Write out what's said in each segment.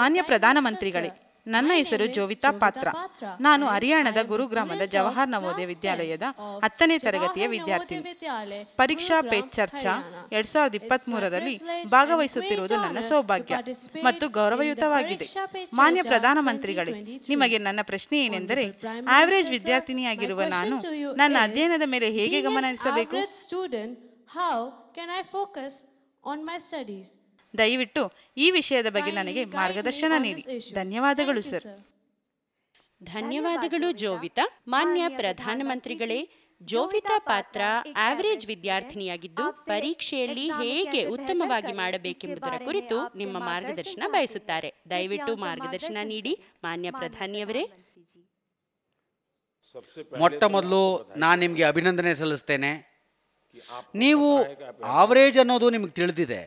ಮಾನ್ಯ ಪ್ರಧಾನಮಂತ್ರಿಗಳೇ ನನ್ನ ಹೆಸರು ಜೋವಿತಾ ಪಾತ್ರ ನಾನು ಹರಿಯಾಣದ ಗುರುಗ್ರಾಮದ ಜವಾಹರ್ ನವೋದಯ ವಿದ್ಯಾಲಯದ oh, ಹತ್ತನೇ ತರಗತಿಯ ವಿದ್ಯಾರ್ಥಿ ಪರೀಕ್ಷಾ ಪೇ ಚರ್ಚಾ ಎರಡ್ ಸಾವಿರದ ಇಪ್ಪತ್ತ್ ಮೂರರಲ್ಲಿ ಭಾಗವಹಿಸುತ್ತಿರುವುದು ನನ್ನ ಸೌಭಾಗ್ಯ ಮತ್ತು ಗೌರವಯುತವಾಗಿದೆ ಮಾನ್ಯ ಪ್ರಧಾನಮಂತ್ರಿಗಳೇ ನಿಮಗೆ ನನ್ನ ಪ್ರಶ್ನೆ ಏನೆಂದರೆ ಆವರೇಜ್ ವಿದ್ಯಾರ್ಥಿನಿಯಾಗಿರುವ ನಾನು ನನ್ನ ಅಧ್ಯಯನದ ಮೇಲೆ ಹೇಗೆ ಗಮನ ಹರಿಸಬೇಕು ದಯವಿಟ್ಟು ಈ ವಿಷಯದ ಬಗ್ಗೆ ನನಗೆ ಮಾರ್ಗದರ್ಶನ ನೀಡಿ ಧನ್ಯವಾದಗಳು ಸರ್ ಧನ್ಯವಾದಗಳು ಜೋವಿತಾ ಮಾನ್ಯ ಪ್ರಧಾನಮಂತ್ರಿಗಳೇ ಜೋವಿತಾ ಪಾತ್ರ ಆವರೇಜ್ ವಿದ್ಯಾರ್ಥಿನಿಯಾಗಿದ್ದು ಪರೀಕ್ಷೆಯಲ್ಲಿ ಹೇಗೆ ಉತ್ತಮವಾಗಿ ಮಾಡಬೇಕೆಂಬುದರ ಕುರಿತು ನಿಮ್ಮ ಮಾರ್ಗದರ್ಶನ ಬಯಸುತ್ತಾರೆ ದಯವಿಟ್ಟು ಮಾರ್ಗದರ್ಶನ ನೀಡಿ ಮಾನ್ಯ ಪ್ರಧಾನಿಯವರೇ ಮೊಟ್ಟ ಮೊದಲು ನಾನು ನಿಮಗೆ ಅಭಿನಂದನೆ ಸಲ್ಲಿಸ್ತೇನೆ ನೀವು ಆವರೇಜ್ ಅನ್ನೋದು ನಿಮಗೆ ತಿಳಿದಿದೆ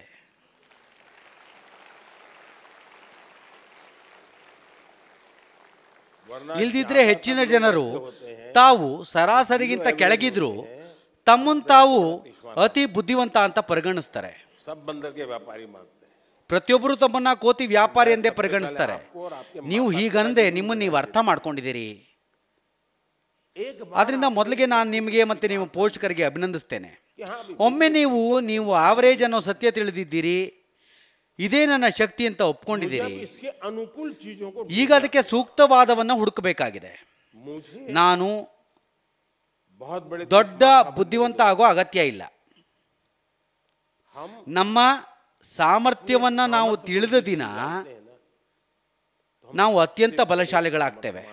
ಇಲ್ದಿದ್ರೆ ಹೆಚ್ಚಿನ ಜನರು ತಾವು ಸರಾಸರಿಗಿಂತ ಕೆಳಗಿದ್ರು ತಮ್ಮನ್ನು ತಾವು ಅತಿ ಬುದ್ಧಿವಂತ ಅಂತ ಪರಿಗಣಿಸ್ತಾರೆ ಪ್ರತಿಯೊಬ್ಬರು ತಮ್ಮನ್ನ ಕೋತಿ ವ್ಯಾಪಾರಿ ಎಂದೇ ಪರಿಗಣಿಸ್ತಾರೆ ನೀವು ಹೀಗಂದೆ ನಿಮ್ಮನ್ನ ನೀವು ಅರ್ಥ ಮಾಡ್ಕೊಂಡಿದ್ದೀರಿ ಆದ್ರಿಂದ ಮೊದಲಿಗೆ ನಾನು ನಿಮಗೆ ಮತ್ತೆ ನಿಮ್ಮ ಪೋಷಕರಿಗೆ ಅಭಿನಂದಿಸ್ತೇನೆ ಒಮ್ಮೆ ನೀವು ನೀವು ಆವರೇಜ್ ಅನ್ನೋ ಸತ್ಯ ತಿಳಿದಿದ್ದೀರಿ ಇದೇ ನನ್ನ ಶಕ್ತಿ ಅಂತ ಒಪ್ಕೊಂಡಿದ್ದೀರಿ ಈಗ ಅದಕ್ಕೆ ಸೂಕ್ತವಾದವನ್ನು ಹುಡುಕಬೇಕಾಗಿದೆ ನಾನು ದೊಡ್ಡ ಬುದ್ಧಿವಂತ ಆಗೋ ಅಗತ್ಯ ಇಲ್ಲ ನಮ್ಮ ಸಾಮರ್ಥ್ಯವನ್ನ ನಾವು ತಿಳಿದ ದಿನ ನಾವು ಅತ್ಯಂತ ಬಲಶಾಲಿಗಳಾಗ್ತೇವೆ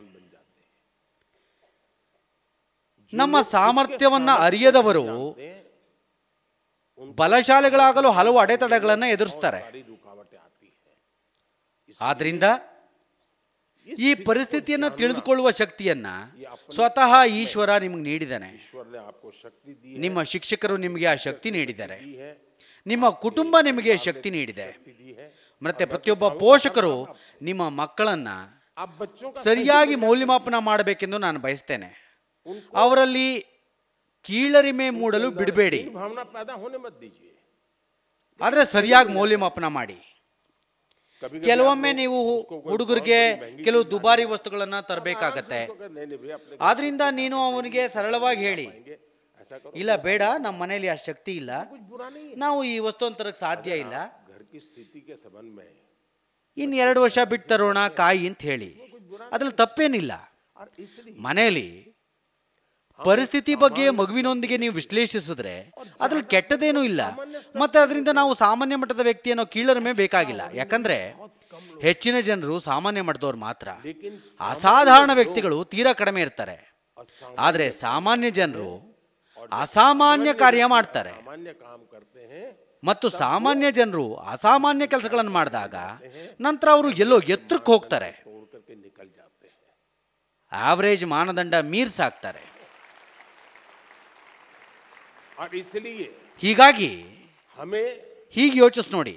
ನಮ್ಮ ಸಾಮರ್ಥ್ಯವನ್ನ ಅರಿಯದವರು ಬಲಶಾಲಿಗಳಾಗಲು ಹಲವು ಅಡೆತಡೆಗಳನ್ನು ಎದುರಿಸ್ತಾರೆ ಆದ್ರಿಂದ ಈ ಪರಿಸ್ಥಿತಿಯನ್ನು ತಿಳಿದುಕೊಳ್ಳುವ ಶಕ್ತಿಯನ್ನ ಸ್ವತಃ ಈಶ್ವರ ನಿಮ್ಗೆ ನೀಡಿದ್ದಾನೆ ನಿಮ್ಮ ಶಿಕ್ಷಕರು ನಿಮಗೆ ಆ ಶಕ್ತಿ ನೀಡಿದ್ದಾರೆ ನಿಮ್ಮ ಕುಟುಂಬ ನಿಮಗೆ ಶಕ್ತಿ ನೀಡಿದೆ ಮತ್ತೆ ಪ್ರತಿಯೊಬ್ಬ ಪೋಷಕರು ನಿಮ್ಮ ಮಕ್ಕಳನ್ನ ಸರಿಯಾಗಿ ಮೌಲ್ಯಮಾಪನ ಮಾಡಬೇಕೆಂದು ನಾನು ಬಯಸ್ತೇನೆ ಅವರಲ್ಲಿ ಕೀಳರಿಮೆ ಮೂಡಲು ಬಿಡಬೇಡಿ ಆದರೆ ಸರಿಯಾಗಿ ಮೌಲ್ಯಮಾಪನ ಮಾಡಿ ಕೆಲವೊಮ್ಮೆ ನೀವು ಹುಡುಗರಿಗೆ ಕೆಲವು ದುಬಾರಿ ವಸ್ತುಗಳನ್ನ ತರಬೇಕಾಗತ್ತೆ ಆದ್ರಿಂದ ನೀನು ಅವನಿಗೆ ಸರಳವಾಗಿ ಹೇಳಿ ಇಲ್ಲ ಬೇಡ ನಮ್ಮ ಮನೆಯಲ್ಲಿ ಆ ಶಕ್ತಿ ಇಲ್ಲ ನಾವು ಈ ವಸ್ತು ತರಕ್ ಸಾಧ್ಯ ಇಲ್ಲ ಇನ್ ಎರಡು ವರ್ಷ ಬಿಟ್ಟು ತರೋಣ ಕಾಯಿ ಅಂತ ಹೇಳಿ ಅದ್ರಲ್ಲಿ ತಪ್ಪೇನಿಲ್ಲ ಮನೆಯಲ್ಲಿ ಪರಿಸ್ಥಿತಿ ಬಗ್ಗೆ ಮಗುವಿನೊಂದಿಗೆ ನೀವು ವಿಶ್ಲೇಷಿಸಿದ್ರೆ ಅದ್ರಲ್ಲಿ ಕೆಟ್ಟದೇನೂ ಇಲ್ಲ ಮತ್ತೆ ಅದರಿಂದ ನಾವು ಸಾಮಾನ್ಯ ಮಟ್ಟದ ವ್ಯಕ್ತಿಯನ್ನು ಕೀಳರಿಮೆ ಬೇಕಾಗಿಲ್ಲ ಯಾಕಂದ್ರೆ ಹೆಚ್ಚಿನ ಜನರು ಸಾಮಾನ್ಯ ಮಟ್ಟದವ್ರು ಮಾತ್ರ ಅಸಾಧಾರಣ ವ್ಯಕ್ತಿಗಳು ತೀರಾ ಕಡಿಮೆ ಇರ್ತಾರೆ ಆದರೆ ಸಾಮಾನ್ಯ ಜನರು ಅಸಾಮಾನ್ಯ ಕಾರ್ಯ ಮಾಡ್ತಾರೆ ಮತ್ತು ಸಾಮಾನ್ಯ ಜನರು ಅಸಾಮಾನ್ಯ ಕೆಲಸಗಳನ್ನು ಮಾಡಿದಾಗ ನಂತರ ಅವರು ಎಲ್ಲೋ ಎತ್ತರಕ್ಕೆ ಹೋಗ್ತಾರೆ ಆವರೇಜ್ ಮಾನದಂಡ ಮೀರ್ಸಾಕ್ತಾರೆ ಹೀಗಾಗಿ ಹೀಗೆ ಯೋಚಿಸ್ ನೋಡಿ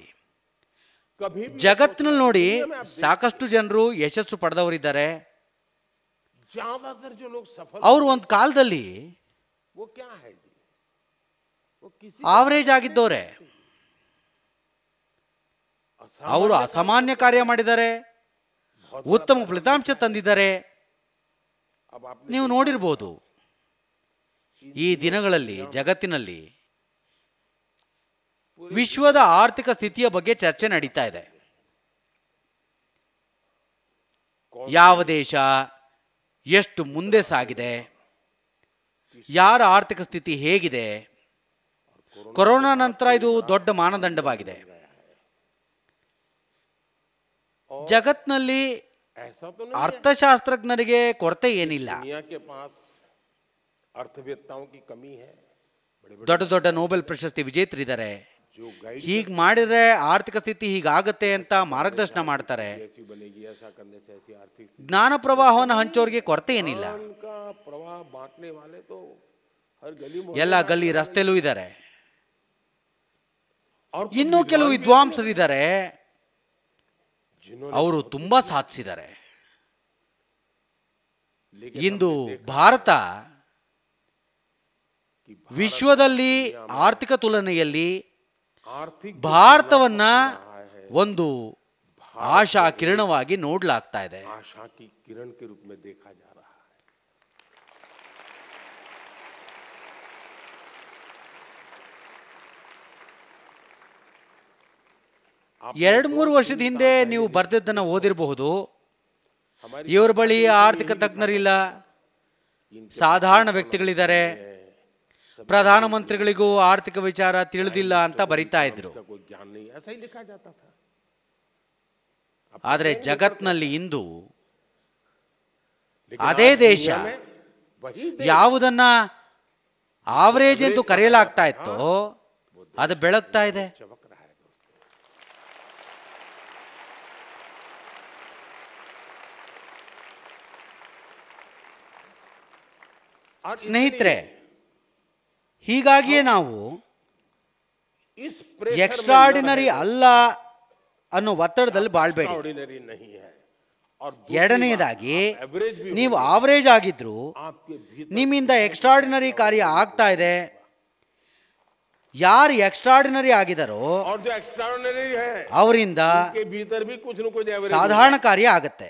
ಜಗತ್ತಿನಲ್ಲಿ ನೋಡಿ ಸಾಕಷ್ಟು ಜನರು ಯಶಸ್ಸು ಪಡೆದವರಿದ್ದಾರೆ ಅವರು ಒಂದು ಕಾಲದಲ್ಲಿ ಆವರೇಜ್ ಆಗಿದ್ದವ್ರೆ ಅವರು ಅಸಾಮಾನ್ಯ ಕಾರ್ಯ ಮಾಡಿದ್ದಾರೆ ಉತ್ತಮ ಫಲಿತಾಂಶ ತಂದಿದ್ದಾರೆ ನೀವು ನೋಡಿರ್ಬೋದು ಈ ದಿನಗಳಲ್ಲಿ ಜಗತ್ತಿನಲ್ಲಿ ವಿಶ್ವದ ಆರ್ಥಿಕ ಸ್ಥಿತಿಯ ಬಗ್ಗೆ ಚರ್ಚೆ ನಡೀತಾ ಇದೆ ಯಾವ ದೇಶ ಎಷ್ಟು ಮುಂದೆ ಸಾಗಿದೆ ಯಾರ ಆರ್ಥಿಕ ಸ್ಥಿತಿ ಹೇಗಿದೆ ಕೊರೋನಾ ನಂತರ ಇದು ದೊಡ್ಡ ಮಾನದಂಡವಾಗಿದೆ ಜಗತ್ನಲ್ಲಿ ಅರ್ಥಶಾಸ್ತ್ರಜ್ಞರಿಗೆ ಕೊರತೆ ಏನಿಲ್ಲ ಅರ್ಥವೇತ್ತಾವು ದೊಡ್ಡ ದೊಡ್ಡ ನೋಬೆಲ್ ಪ್ರಶಸ್ತಿ ವಿಜೇತರಿದ್ದಾರೆ ಹೀಗ್ ಮಾಡಿದ್ರೆ ಆರ್ಥಿಕ ಸ್ಥಿತಿ ಹೀಗಾಗತ್ತೆ ಅಂತ ಮಾರ್ಗದರ್ಶನ ಮಾಡ್ತಾರೆ ಜ್ಞಾನ ಪ್ರವಾಹವನ್ನು ಹಂಚೋರಿಗೆ ಕೊರತೆ ಏನಿಲ್ಲ ಎಲ್ಲ ಗಲ್ಲಿ ರಸ್ತೆಲೂ ಇದ್ದಾರೆ ಇನ್ನೂ ಕೆಲವು ವಿದ್ವಾಂಸರಿದ್ದಾರೆ ಅವರು ತುಂಬಾ ಸಾಧಿಸಿದ್ದಾರೆ ಇಂದು ಭಾರತ ವಿಶ್ವದಲ್ಲಿ ಆರ್ಥಿಕ ತುಲನೆಯಲ್ಲಿ ಭಾರತವನ್ನ ಒಂದು ಆಶಾ ಕಿರಣವಾಗಿ ನೋಡ್ಲಾಗ್ತಾ ಇದೆ ಆಶಾ ಮೂರು ವರ್ಷದ ಹಿಂದೆ ನೀವು ಬರ್ದಿದ್ದನ್ನ ಓದಿರಬಹುದು ಇವರ ಬಳಿ ಆರ್ಥಿಕ ತಜ್ಞರಿಲ್ಲ ಸಾಧಾರಣ ವ್ಯಕ್ತಿಗಳಿದ್ದಾರೆ ಪ್ರಧಾನಮಂತ್ರಿಗಳಿಗೂ ಆರ್ಥಿಕ ವಿಚಾರ ತಿಳಿದಿಲ್ಲ ಅಂತ ಬರಿತಾ ಇದ್ರು ಆದರೆ ಜಗತ್ನಲ್ಲಿ ಇಂದು ಅದೇ ದೇಶ ಯಾವುದನ್ನ ಆವರೇಜ್ ಎಂದು ಕರೆಯಲಾಗ್ತಾ ಇತ್ತೋ ಅದು ಬೆಳಗ್ತಾ ಇದೆ ಸ್ನೇಹಿತರೆ ಹೀಗಾಗಿಯೇ ನಾವು ಎಕ್ಸ್ಟ್ರಾರ್ಡಿನರಿ ಅಲ್ಲ ಅನ್ನೋ ಒತ್ತಡದಲ್ಲಿ ಬಾಳ್ಬೇಡಿ ಎರಡನೆಯದಾಗಿ ನೀವು ಆವರೇಜ್ ಆಗಿದ್ರು ನಿಮ್ಮಿಂದ ಎಕ್ಸ್ಟ್ರಾರ್ಡಿನರಿ ಕಾರ್ಯ ಆಗ್ತಾ ಇದೆ ಯಾರು ಎಕ್ಸ್ಟ್ರಾರ್ಡಿನರಿ ಆಗಿದಾರೋ ಅವರಿಂದ ಸಾಧಾರಣ ಕಾರ್ಯ ಆಗತ್ತೆ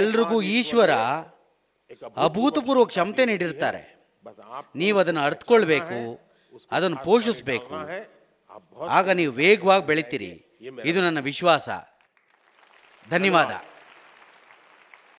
ಎಲ್ರಿಗೂ ಈಶ್ವರ ಅಭೂತಪೂರ್ವ ಕ್ಷಮತೆ ನೀಡಿರ್ತಾರೆ ನೀವು ಅದನ್ನು ಅರ್ಥಕೊಳ್ಬೇಕು ಅದನ್ನು ಪೋಷಿಸಬೇಕು ಆಗ ನೀವು ವೇಗವಾಗಿ ಬೆಳಿತೀರಿ ಇದು ನನ್ನ ವಿಶ್ವಾಸ ಧನ್ಯವಾದ